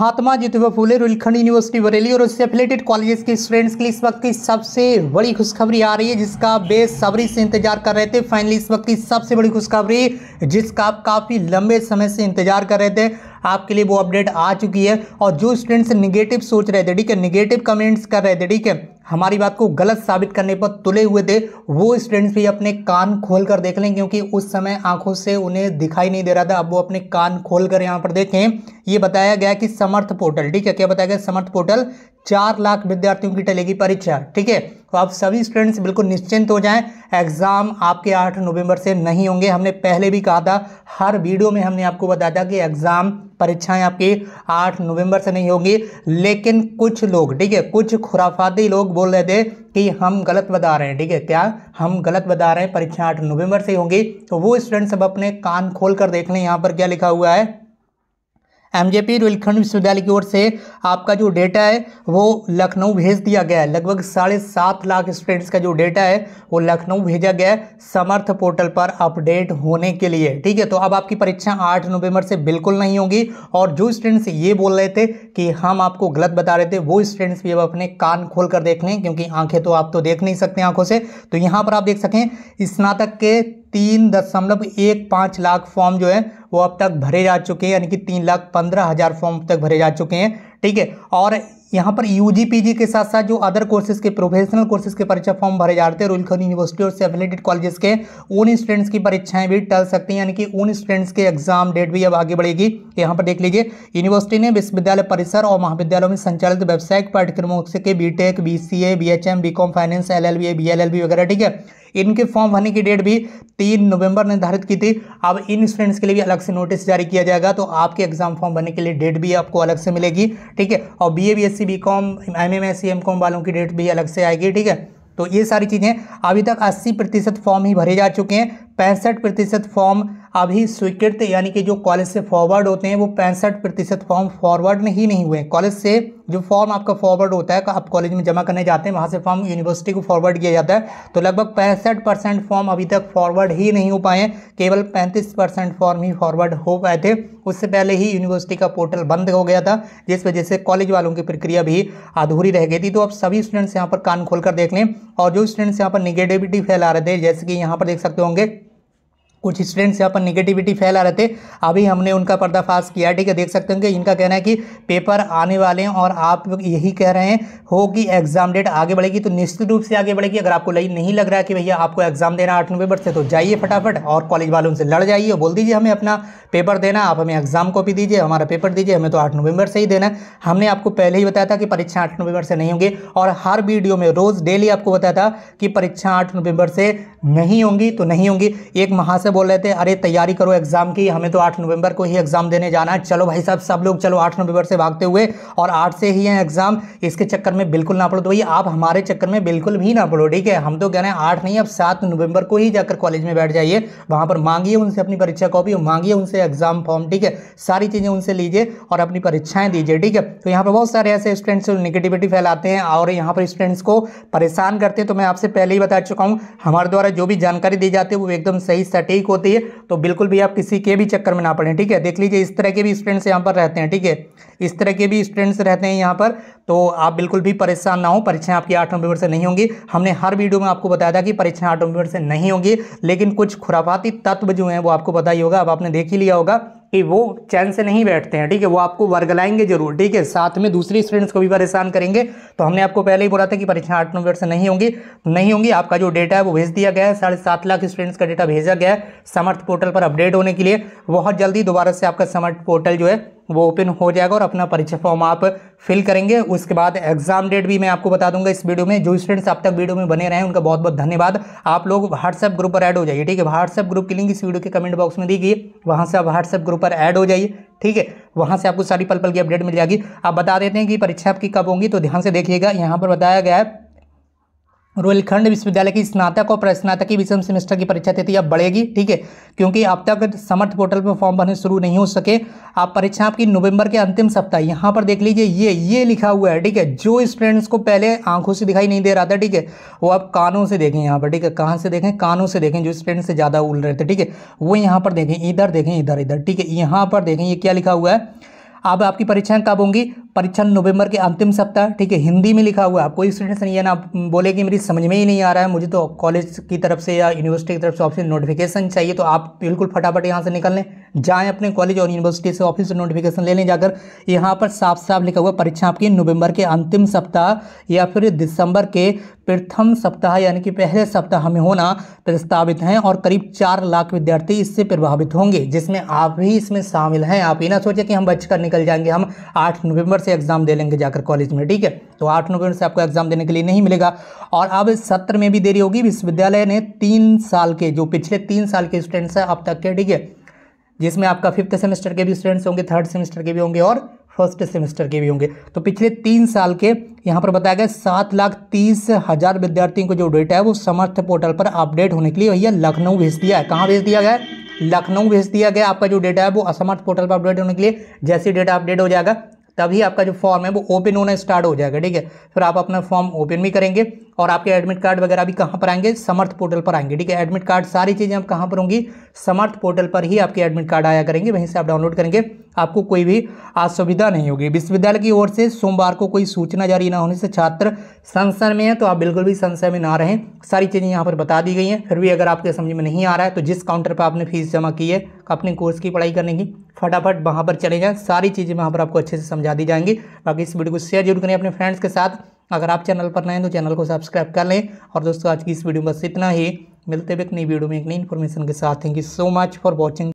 महात्मा Jyotiba Phule Rohilkhand university Bareilly और उससे affiliated colleges के स्टूडेंट्स के लिए इस वक्त की सबसे बड़ी खुशखबरी आ रही है जिसका बेसब्री से इंतजार कर रहे थे फाइनली इस वक्त की सबसे बड़ी खुशखबरी जिसका आप काफ़ी लंबे समय से इंतजार कर रहे थे आपके लिए वो अपडेट आ चुकी है और जो स्टूडेंट्स निगेटिव सोच रहे थे ठीक है निगेटिव कमेंट्स कर रहे थे ठीक है हमारी बात को गलत साबित करने पर तुले हुए थे वो स्टूडेंट्स भी अपने कान खोल कर देख लें क्योंकि उस समय आंखों से उन्हें दिखाई नहीं दे रहा था अब वो अपने कान खोल कर यहाँ पर देखें ये बताया गया कि समर्थ पोर्टल ठीक है क्या बताया गया समर्थ पोर्टल चार लाख विद्यार्थियों की टलेगी परीक्षा ठीक है तो आप सभी स्टूडेंट्स बिल्कुल निश्चिंत हो जाएं एग्ज़ाम आपके आठ नवंबर से नहीं होंगे हमने पहले भी कहा था हर वीडियो में हमने आपको बताया था कि एग्ज़ाम परीक्षाएं आपकी आठ नवंबर से नहीं होंगी लेकिन कुछ लोग ठीक है कुछ खुराफाती लोग बोल रहे थे कि हम गलत बता रहे हैं ठीक है क्या हम गलत बता रहे हैं परीक्षा आठ नवंबर से होंगी तो वो स्टूडेंट्स अब अपने कान खोल कर देख लें यहाँ पर क्या लिखा हुआ है एमजेपी रुलखंड विश्वविद्यालय की ओर से आपका जो डेटा है वो लखनऊ भेज दिया गया है लगभग साढ़े सात लाख स्टूडेंट्स का जो डेटा है वो लखनऊ भेजा गया है समर्थ पोर्टल पर अपडेट होने के लिए ठीक है तो अब आपकी परीक्षा आठ नवंबर से बिल्कुल नहीं होगी और जो स्टूडेंट्स ये बोल रहे थे कि हम आपको गलत बता रहे थे वो स्टूडेंट्स भी अब अपने कान खोल कर देख लें क्योंकि आंखें तो आप तो देख नहीं सकते आंखों से तो यहाँ पर आप देख सकें स्नातक के तीन दशमलव एक पाँच लाख फॉर्म जो है वो अब तक भरे जा चुके हैं यानी कि तीन लाख पंद्रह हज़ार फॉर्म अब तक भरे जा चुके हैं ठीक है और यहाँ पर यू जी के साथ साथ जो अदर कोर्सेज के प्रोफेशनल कोर्सेज के परीक्षा फॉर्म भरे जाते हैं थे यूनिवर्सिटी और से कॉलेजेस के उन स्टूडेंट्स की परीक्षाएं भी टल सकती हैं यानी कि उन स्टूडेंट्स के एग्जाम डेट भी अब आगे बढ़ेगी यहाँ पर देख लीजिए यूनिवर्सिटी ने विश्वविद्यालय परिसर और महाविद्यालयों में संचालित व्यावसायिक पाठ्यक्रमों से B tech B C A B H M B com finance L L B A B L L B वगैरह ठीक है इनके फॉर्म भरने की डेट भी तीन नवंबर निर्धारित की थी अब इन स्टूडेंट्स के लिए भी अलग से नोटिस जारी किया जाएगा तो आपके एग्जाम फॉर्म भरने के लिए डेट भी आपको अलग से मिलेगी ठीक है और B A B S C B com M M S C M com वालों की डेट भी अलग से आएगी ठीक है तो ये सारी चीज़ें अभी तक 80 प्रतिशत फॉर्म ही भरे जा चुके हैं पैंसठ प्रतिशत फॉर्म अभी स्वीकृत यानी कि जो कॉलेज से फॉरवर्ड होते हैं वो पैंसठ प्रतिशत फॉर्म फॉरवर्ड में ही नहीं हुए कॉलेज से जो फॉर्म आपका फॉरवर्ड होता है आप कॉलेज में जमा करने जाते हैं वहाँ से फॉर्म यूनिवर्सिटी को फॉरवर्ड किया जाता है तो लगभग पैंसठ परसेंट फॉर्म अभी तक फॉरवर्ड ही नहीं हो पाए केवल पैंतीस परसेंट फॉर्म ही फॉरवर्ड हो पाए थे उससे पहले ही यूनिवर्सिटी का पोर्टल बंद हो गया था जिस वजह से कॉलेज वालों की प्रक्रिया भी अधूरी रह गई थी तो अब सभी स्टूडेंट्स यहाँ पर कान खोल कर देख लें और जो स्टूडेंट्स यहाँ पर निगेटिविटी फैला रहे थे जैसे कि यहाँ पर देख सकते होंगे कुछ स्टूडेंट्स यहाँ पर निगेटिविटी फैला रहे थे अभी हमने उनका पर्दाफाश किया ठीक है देख सकते कि इनका कहना है कि पेपर आने वाले हैं और आप यही कह रहे हैं हो कि एग्जाम डेट आगे बढ़ेगी तो निश्चित रूप से आगे बढ़ेगी अगर आपको नहीं लग रहा है कि भैया आपको एग्जाम देना आठ नवंबर से तो जाइए फटाफट और कॉलेज वालों से लड़ जाइए बोल दीजिए हमें अपना पेपर देना आप हमें एग्जाम कॉपी दीजिए हमारा पेपर दीजिए हमें तो आठ नवंबर से ही देना हमने आपको पहले ही बताया था कि परीक्षा आठ नवंबर से नहीं होंगी और हर वीडियो में रोज़ डेली आपको बताया था कि परीक्षा आठ नवंबर से नहीं होंगी तो नहीं होंगी एक महासभा बोल रहे थे अरे तैयारी करो एग्ज़ाम की हमें तो आठ नवंबर को ही एग्ज़ाम देने जाना है चलो भाई साहब सब लोग चलो आठ नवंबर से भागते हुए और आठ से ही है एग्ज़ाम इसके चक्कर में बिल्कुल ना पढ़ो तो भाई आप हमारे चक्कर में बिल्कुल भी ना पढ़ो ठीक है हम तो कह रहे हैं आठ नहीं अब सात नवंबर को ही जाकर कॉलेज में बैठ जाइए वहां पर मांगिए उनसे अपनी परीक्षा कॉपी मांगिए उनसे एग्ज़ाम फॉर्म ठीक है सारी चीज़ें उनसे लीजिए और अपनी परीक्षाएं दीजिए ठीक है तो यहाँ पर बहुत सारे ऐसे स्टूडेंट्स निगेटिविटी फैलाते हैं और यहाँ पर स्टूडेंट्स को परेशान करते हैं तो मैं आपसे पहले ही बता चुका हूँ हमारे द्वारा जो भी जानकारी दी जाती है वो एकदम सही सटीक ठीक होती है तो बिल्कुल भी आप किसी के भी चक्कर में ना पड़ें ठीक है देख लीजिए इस तरह के भी स्टूडेंट्स यहाँ पर रहते हैं ठीक है इस तरह के भी स्टूडेंट्स रहते हैं यहाँ पर तो आप बिल्कुल भी परेशान ना हो परीक्षाएं आपकी आठ नवंबर से नहीं होंगी हमने हर वीडियो में आपको बताया था कि परीक्षाएं आठ नवंबर से नहीं होंगी लेकिन कुछ खुराफाती तत्व जो हैं वो आपको पता ही होगा अब आपने देख ही लिया होगा कि वो चैन से नहीं बैठते हैं ठीक है वो आपको वर्गलाएंगे जरूर ठीक है साथ में दूसरी स्टूडेंट्स को भी परेशान करेंगे तो हमने आपको पहले ही बोला था कि परीक्षा आठ नवंबर से नहीं होंगी नहीं होंगी आपका जो डेटा है वो भेज दिया गया है साढ़े सात लाख स्टूडेंट्स का डेटा भेजा गया है समर्थ पोर्टल पर अपडेट होने के लिए बहुत जल्दी दोबारा से आपका समर्थ पोर्टल जो है वो ओपन हो जाएगा और अपना परीक्षा फॉर्म आप फिल करेंगे उसके बाद एग्जाम डेट भी मैं आपको बता दूंगा इस वीडियो में जो स्टूडेंट्स अब तक वीडियो में बने रहे हैं उनका बहुत बहुत धन्यवाद आप लोग व्हाट्सएप ग्रुप पर ऐड हो जाइए ठीक है व्हाट्सएप ग्रुप की लिंक इस वीडियो के कमेंट बॉक्स में दीजिए वहाँ से आप व्हाट्सएप ग्रुप पर ऐड हो जाइए ठीक है वहाँ से आपको सारी पल पल की अपडेट मिल जाएगी आप बता देते हैं कि परीक्षा आपकी कब होंगी तो ध्यान से देखिएगा यहाँ पर बताया गया है रोहिलखंड विश्वविद्यालय की स्नातक और प्रस्नातक की विषम सेमेस्टर की परीक्षा तिथि अब बढ़ेगी ठीक है क्योंकि अब तक समर्थ पोर्टल पर फॉर्म भरने शुरू नहीं हो सके आप परीक्षा आपकी नवंबर के अंतिम सप्ताह यहाँ पर देख लीजिए ये ये लिखा हुआ है ठीक है जो स्टूडेंट्स को पहले आंखों से दिखाई नहीं दे रहा था ठीक है वो आप कानों से देखें यहाँ पर ठीक है कहाँ से देखें कानों से देखें जो स्टूडेंट्स से ज़्यादा उल रहे थे ठीक है वो यहाँ पर देखें इधर देखें इधर इधर ठीक है यहाँ पर देखें ये क्या लिखा हुआ है अब आपकी परीक्षाएं कब होंगी परीक्षा नवंबर के अंतिम सप्ताह ठीक है हिंदी में लिखा हुआ है आपको स्टूडेंट्स नहीं है ना बोले कि मेरी समझ में ही नहीं आ रहा है मुझे तो कॉलेज की तरफ से या यूनिवर्सिटी की तरफ से ऑफिस नोटिफिकेशन चाहिए तो आप बिल्कुल फटाफट यहाँ से निकल लें जाएँ अपने कॉलेज और यूनिवर्सिटी से ऑफिस नोटिफिकेशन ले लें जाकर यहाँ पर साफ साफ लिखा हुआ परीक्षा आपकी नवम्बर के अंतिम सप्ताह या फिर दिसंबर के प्रथम सप्ताह यानी कि पहले सप्ताह हमें होना प्रस्तावित हैं और करीब चार लाख विद्यार्थी इससे प्रभावित होंगे जिसमें आप भी इसमें शामिल हैं आप ये ना सोचें कि हम बचकर निकल जाएंगे हम आठ नवंबर से एग्ज़ाम दे लेंगे जाकर कॉलेज में ठीक है तो आठ नवंबर से आपको एग्ज़ाम देने के लिए नहीं मिलेगा और अब सत्र में भी देरी होगी विश्वविद्यालय ने तीन साल के जो पिछले तीन साल के स्टूडेंट्स हैं अब तक के ठीक है जिसमें आपका फिफ्थ सेमेस्टर के भी स्टूडेंट्स होंगे थर्ड सेमेस्टर के भी होंगे और फर्स्ट सेमेस्टर के भी होंगे तो पिछले तीन साल के यहाँ पर बताया गया सात लाख तीस हज़ार विद्यार्थियों को जो डेटा है वो समर्थ पोर्टल पर अपडेट होने के लिए भैया लखनऊ भेज दिया है कहाँ भेज दिया गया लखनऊ भेज दिया गया आपका जो डेटा है वो असमर्थ पोर्टल पर अपडेट होने के लिए जैसे डेटा अपडेट हो जाएगा तभी आपका जो फॉर्म है वो ओपन होना स्टार्ट हो जाएगा ठीक है फिर आप अपना फॉर्म ओपन भी करेंगे और आपके एडमिट कार्ड वगैरह भी कहाँ पर आएंगे समर्थ पोर्टल पर आएंगे ठीक है एडमिट कार्ड सारी चीज़ें आप कहाँ पर होंगी समर्थ पोर्टल पर ही आपके एडमिट कार्ड आया करेंगे वहीं से आप डाउनलोड करेंगे आपको कोई भी असुविधा नहीं होगी विश्वविद्यालय की ओर से सोमवार को कोई सूचना जारी ना होने से छात्र संशय में है तो आप बिल्कुल भी संशय में ना रहें सारी चीज़ें यहाँ पर बता दी गई हैं फिर भी अगर आपके समझ में नहीं आ रहा है तो जिस काउंटर पर आपने फीस जमा की है अपने कोर्स की पढ़ाई करने की फटाफट वहाँ पर चले जाएँ सारी चीज़ें वहाँ पर आपको अच्छे से समझा दी जाएंगी बाकी इस वीडियो को शेयर जरूर करें अपने फ्रेंड्स के साथ अगर आप चैनल पर नए तो चैनल को सब्सक्राइब कर लें और दोस्तों आज की इस वीडियो में बस इतना ही मिलते हुए एक नई वीडियो में एक नई इन्फॉर्मेशन के साथ thank you so much for watching